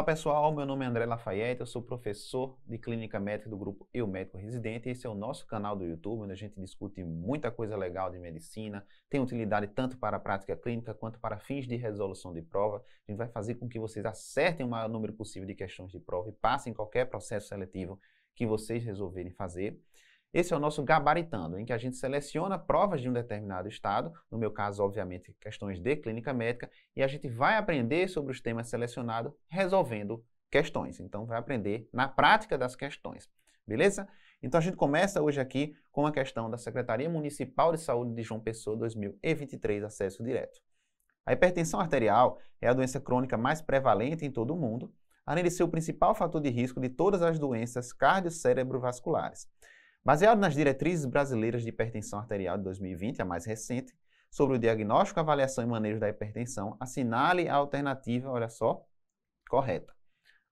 Olá pessoal, meu nome é André Lafayette, eu sou professor de clínica médica do grupo Eu Médico Residente. Esse é o nosso canal do YouTube, onde a gente discute muita coisa legal de medicina, tem utilidade tanto para a prática clínica quanto para fins de resolução de prova. A gente vai fazer com que vocês acertem o maior número possível de questões de prova e passem qualquer processo seletivo que vocês resolverem fazer. Esse é o nosso gabaritando, em que a gente seleciona provas de um determinado estado, no meu caso, obviamente, questões de clínica médica, e a gente vai aprender sobre os temas selecionados resolvendo questões. Então, vai aprender na prática das questões, beleza? Então, a gente começa hoje aqui com a questão da Secretaria Municipal de Saúde de João Pessoa 2023, acesso direto. A hipertensão arterial é a doença crônica mais prevalente em todo o mundo, além de ser o principal fator de risco de todas as doenças cardio vasculares Baseado nas diretrizes brasileiras de hipertensão arterial de 2020, a mais recente, sobre o diagnóstico, avaliação e manejo da hipertensão, assinale a alternativa, olha só, correta.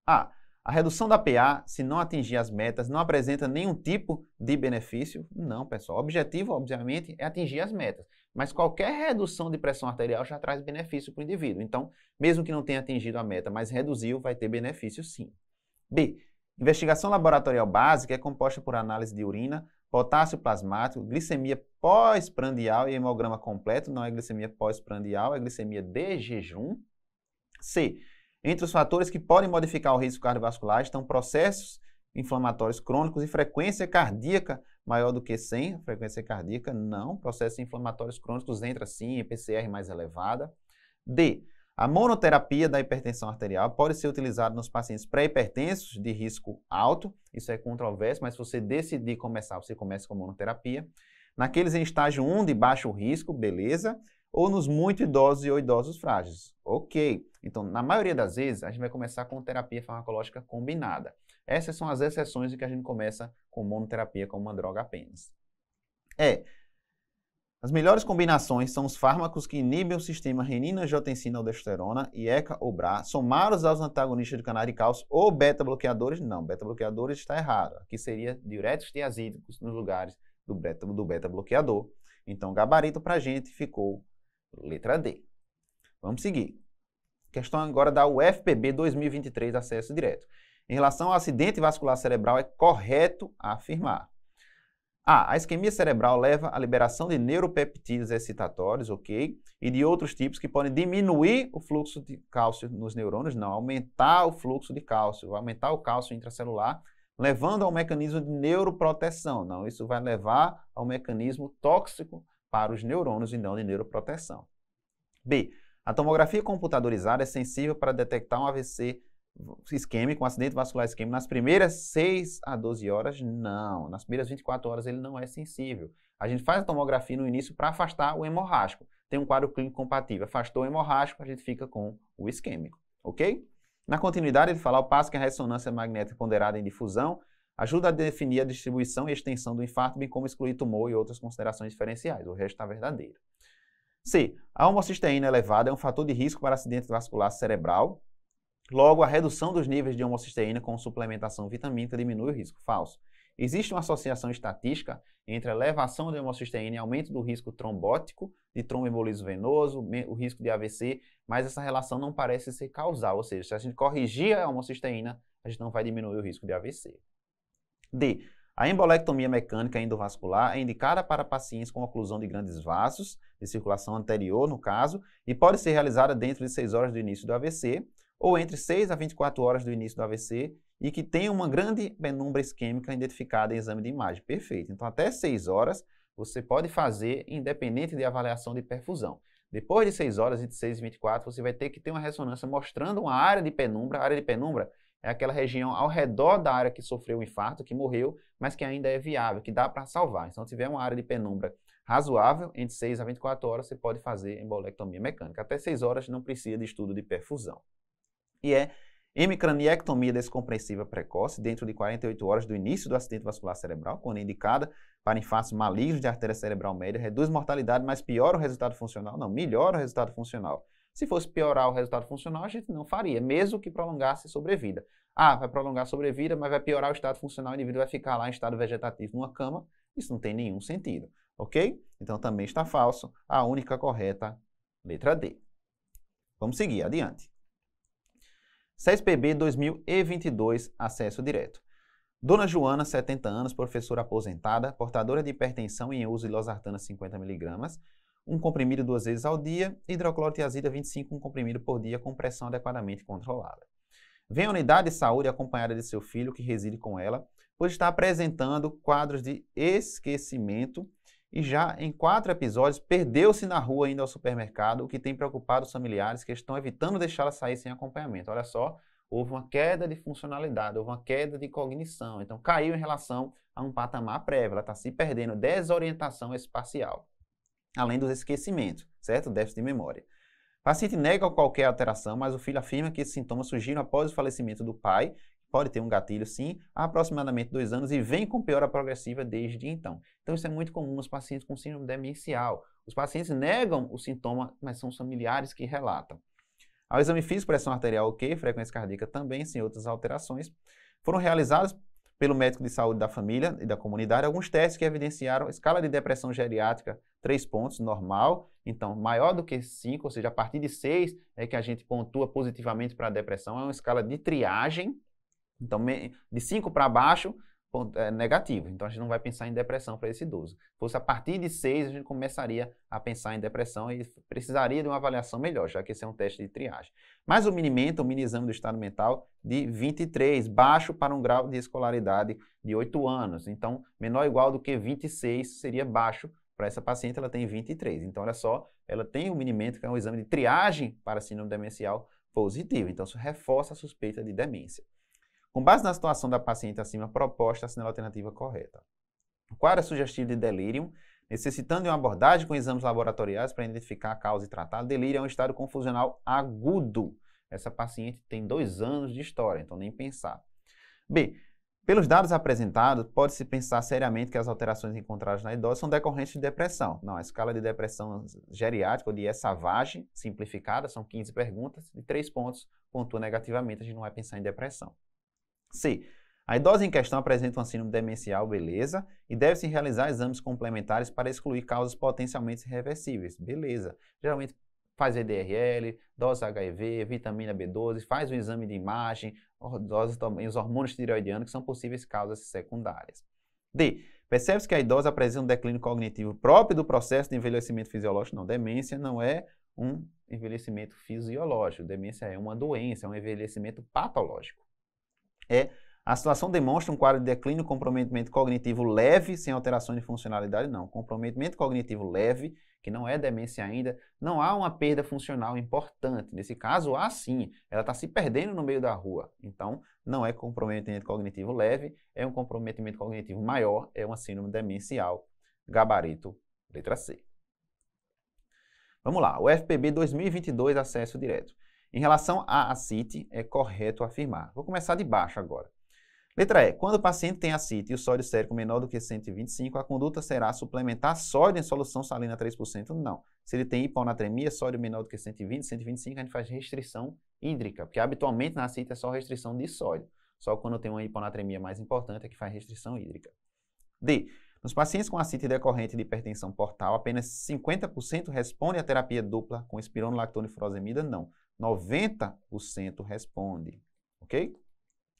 A. A redução da PA, se não atingir as metas, não apresenta nenhum tipo de benefício? Não, pessoal. O objetivo, obviamente, é atingir as metas. Mas qualquer redução de pressão arterial já traz benefício para o indivíduo. Então, mesmo que não tenha atingido a meta, mas reduziu, vai ter benefício sim. B. Investigação laboratorial básica é composta por análise de urina, potássio plasmático, glicemia pós-prandial e hemograma completo, não é glicemia pós-prandial, é glicemia de jejum. C. Entre os fatores que podem modificar o risco cardiovascular estão processos inflamatórios crônicos e frequência cardíaca maior do que 100, frequência cardíaca não, processos inflamatórios crônicos entra sim PCR mais elevada. D. A monoterapia da hipertensão arterial pode ser utilizada nos pacientes pré-hipertensos de risco alto, isso é controverso, mas se você decidir começar, você começa com monoterapia. Naqueles em estágio 1 de baixo risco, beleza, ou nos muito idosos e ou idosos frágeis, ok. Então, na maioria das vezes, a gente vai começar com terapia farmacológica combinada. Essas são as exceções em que a gente começa com monoterapia como uma droga apenas. É, as melhores combinações são os fármacos que inibem o sistema renina-angiotensina-aldosterona e ECA ou BRA, somados aos antagonistas do canal de cálcio ou beta-bloqueadores. Não, beta-bloqueadores está errado. Aqui seria diuréticos tiazídicos nos lugares do beta-bloqueador. Beta então, gabarito para a gente ficou letra D. Vamos seguir. Questão agora da UFPB 2023, acesso direto. Em relação ao acidente vascular cerebral, é correto afirmar a. Ah, a isquemia cerebral leva à liberação de neuropeptídeos excitatórios, ok? E de outros tipos que podem diminuir o fluxo de cálcio nos neurônios, não, aumentar o fluxo de cálcio, aumentar o cálcio intracelular, levando ao mecanismo de neuroproteção. Não, isso vai levar ao mecanismo tóxico para os neurônios e não de neuroproteção. B. A tomografia computadorizada é sensível para detectar um AVC isquêmico, um acidente vascular isquêmico, nas primeiras 6 a 12 horas, não. Nas primeiras 24 horas ele não é sensível. A gente faz a tomografia no início para afastar o hemorrágico. Tem um quadro clínico compatível. Afastou o hemorrágico, a gente fica com o isquêmico, ok? Na continuidade, ele fala o passo que a ressonância magnética ponderada em difusão ajuda a definir a distribuição e extensão do infarto, bem como excluir tumor e outras considerações diferenciais. O resto está verdadeiro. C. A homocisteína elevada é um fator de risco para acidente vascular cerebral, Logo, a redução dos níveis de homocisteína com suplementação vitamínica diminui o risco. Falso. Existe uma associação estatística entre a elevação de homocisteína e aumento do risco trombótico, de tromboembolismo venoso, o risco de AVC, mas essa relação não parece ser causal, ou seja, se a gente corrigir a homocisteína, a gente não vai diminuir o risco de AVC. D. A embolectomia mecânica endovascular é indicada para pacientes com oclusão de grandes vasos, de circulação anterior, no caso, e pode ser realizada dentro de 6 horas do início do AVC, ou entre 6 a 24 horas do início do AVC e que tenha uma grande penumbra isquêmica identificada em exame de imagem. Perfeito. Então, até 6 horas você pode fazer independente de avaliação de perfusão. Depois de 6 horas, entre 6 e 24, você vai ter que ter uma ressonância mostrando uma área de penumbra. A área de penumbra é aquela região ao redor da área que sofreu o infarto, que morreu, mas que ainda é viável, que dá para salvar. Então, se tiver uma área de penumbra razoável, entre 6 a 24 horas, você pode fazer embolectomia mecânica. Até 6 horas não precisa de estudo de perfusão e é hemicraniectomia descompreensiva precoce dentro de 48 horas do início do acidente vascular cerebral, quando é indicada para infartos malignos de artéria cerebral média, reduz mortalidade, mas piora o resultado funcional? Não, melhora o resultado funcional. Se fosse piorar o resultado funcional, a gente não faria, mesmo que prolongasse sobrevida. Ah, vai prolongar a sobrevida, mas vai piorar o estado funcional, o indivíduo vai ficar lá em estado vegetativo numa cama, isso não tem nenhum sentido, ok? Então também está falso, a única correta, letra D. Vamos seguir adiante. CESPB 2022, acesso direto. Dona Joana, 70 anos, professora aposentada, portadora de hipertensão e em uso de losartana 50mg, um comprimido duas vezes ao dia, hidroclorotiazida 25, um comprimido por dia com pressão adequadamente controlada. Vem à unidade de saúde acompanhada de seu filho, que reside com ela, pois está apresentando quadros de esquecimento e já em quatro episódios perdeu-se na rua indo ao supermercado, o que tem preocupado os familiares que estão evitando deixá-la sair sem acompanhamento. Olha só, houve uma queda de funcionalidade, houve uma queda de cognição, então caiu em relação a um patamar prévio, ela está se perdendo, desorientação espacial, além dos esquecimentos, certo? Déficit de memória. O paciente nega qualquer alteração, mas o filho afirma que esses sintomas surgiram após o falecimento do pai pode ter um gatilho sim, há aproximadamente dois anos e vem com piora progressiva desde então. Então isso é muito comum nos pacientes com síndrome demencial. Os pacientes negam o sintoma, mas são os familiares que relatam. Ao exame físico, pressão arterial ok, frequência cardíaca também, sem outras alterações. Foram realizados pelo médico de saúde da família e da comunidade alguns testes que evidenciaram escala de depressão geriátrica 3 pontos, normal, então maior do que 5, ou seja, a partir de 6 é que a gente pontua positivamente para a depressão, é uma escala de triagem, então, de 5 para baixo, é negativo. Então, a gente não vai pensar em depressão para esse idoso. Se fosse a partir de 6, a gente começaria a pensar em depressão e precisaria de uma avaliação melhor, já que esse é um teste de triagem. Mas o minimento, o mini-exame do estado mental, de 23, baixo para um grau de escolaridade de 8 anos. Então, menor ou igual do que 26 seria baixo para essa paciente, ela tem 23. Então, olha só, ela tem o um minimento, que é um exame de triagem para síndrome demencial positivo. Então, isso reforça a suspeita de demência. Com base na situação da paciente acima proposta, assinale é a alternativa correta. O quadro é sugestivo de delírio, necessitando de uma abordagem com exames laboratoriais para identificar a causa e tratar. Delírio é um estado confusional agudo. Essa paciente tem dois anos de história, então nem pensar. B. Pelos dados apresentados, pode-se pensar seriamente que as alterações encontradas na idosa são decorrentes de depressão. Não, a escala de depressão geriátrica, ou de Savage, simplificada, são 15 perguntas, e 3 pontos pontua negativamente, a gente não vai pensar em depressão. C. A idosa em questão apresenta um síndrome demencial, beleza, e deve-se realizar exames complementares para excluir causas potencialmente irreversíveis, beleza. Geralmente faz EDRL, dose HIV, vitamina B12, faz um exame de imagem, dose, também os hormônios tireoidianos, que são possíveis causas secundárias. D. Percebe-se que a idosa apresenta um declínio cognitivo próprio do processo de envelhecimento fisiológico. Não, demência não é um envelhecimento fisiológico. Demência é uma doença, é um envelhecimento patológico é a situação demonstra um quadro de declínio comprometimento cognitivo leve, sem alteração de funcionalidade, não. Comprometimento cognitivo leve, que não é demência ainda, não há uma perda funcional importante. Nesse caso, há sim. Ela está se perdendo no meio da rua. Então, não é comprometimento cognitivo leve, é um comprometimento cognitivo maior, é uma síndrome demencial. Gabarito, letra C. Vamos lá, o FPB 2022, acesso direto. Em relação à acite, é correto afirmar. Vou começar de baixo agora. Letra E. Quando o paciente tem acite e o sódio sérico menor do que 125, a conduta será suplementar sódio em solução salina 3%? Não. Se ele tem hiponatremia, sódio menor do que 120, 125, a gente faz restrição hídrica, porque habitualmente na acite é só restrição de sódio. Só quando tem uma hiponatremia mais importante é que faz restrição hídrica. D. Nos pacientes com acite decorrente de hipertensão portal, apenas 50% responde à terapia dupla com espironolactone e furosemida? Não. 90% responde, ok?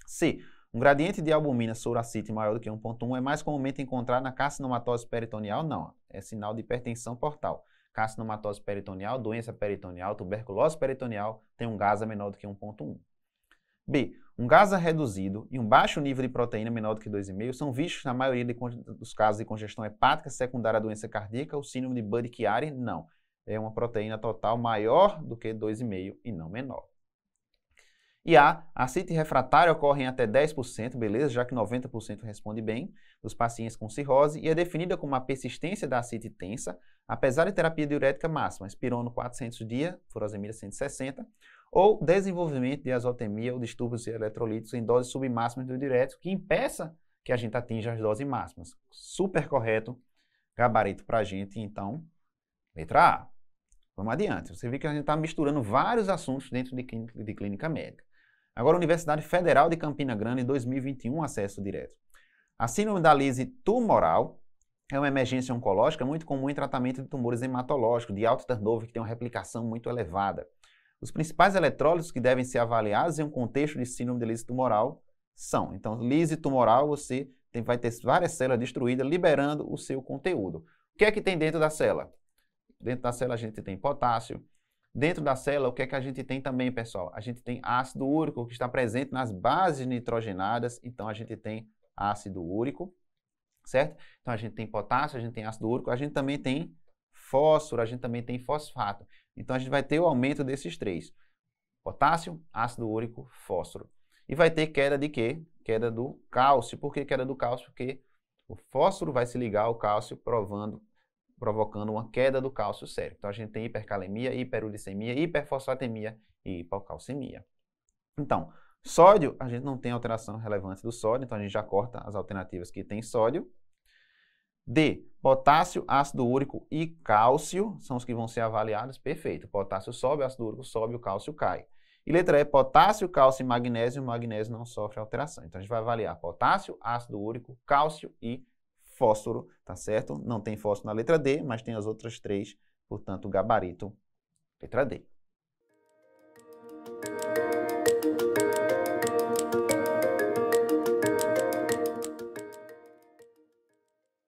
C. Um gradiente de albumina soracite maior do que 1.1 é mais comumente encontrado na carcinomatose peritoneal? Não, é sinal de hipertensão portal. Carcinomatose peritoneal, doença peritoneal, tuberculose peritoneal tem um GASA menor do que 1.1. B. Um GASA reduzido e um baixo nível de proteína menor do que 2,5 são vistos na maioria dos casos de congestão hepática secundária à doença cardíaca ou síndrome de Buddy-Chiari? Não é uma proteína total maior do que 2,5 e não menor. E a acite refratária ocorre em até 10%, beleza? Já que 90% responde bem dos pacientes com cirrose e é definida como a persistência da acite tensa, apesar de terapia diurética máxima, espirono 400 dia, furosemida 160, ou desenvolvimento de azotemia ou distúrbios eletrolíticos em doses submáximas do diurético que impeça que a gente atinja as doses máximas. Super correto, gabarito para a gente, então, letra A. Vamos adiante. Você viu que a gente está misturando vários assuntos dentro de clínica, de clínica médica. Agora, Universidade Federal de Campina Grande, 2021, acesso direto. A síndrome da lise tumoral é uma emergência oncológica muito comum em tratamento de tumores hematológicos, de alto turnover, que tem uma replicação muito elevada. Os principais eletrólitos que devem ser avaliados em um contexto de síndrome de lise tumoral são. Então, lise tumoral, você tem, vai ter várias células destruídas, liberando o seu conteúdo. O que é que tem dentro da célula? Dentro da célula a gente tem potássio. Dentro da célula, o que é que a gente tem também, pessoal? A gente tem ácido úrico, que está presente nas bases nitrogenadas. Então, a gente tem ácido úrico, certo? Então, a gente tem potássio, a gente tem ácido úrico, a gente também tem fósforo, a gente também tem fosfato. Então, a gente vai ter o aumento desses três. Potássio, ácido úrico, fósforo. E vai ter queda de quê? Queda do cálcio. Por que queda do cálcio? Porque o fósforo vai se ligar ao cálcio, provando provocando uma queda do cálcio sérico. Então a gente tem hipercalemia, hiperuricemia, hiperfosfatemia e hipocalcemia. Então, sódio, a gente não tem alteração relevante do sódio, então a gente já corta as alternativas que tem sódio. D, potássio, ácido úrico e cálcio são os que vão ser avaliados. Perfeito. Potássio sobe, ácido úrico sobe, o cálcio cai. E letra E, potássio, cálcio e magnésio. O magnésio não sofre alteração. Então a gente vai avaliar potássio, ácido úrico, cálcio e fósforo, tá certo? Não tem fósforo na letra D, mas tem as outras três, portanto, gabarito, letra D.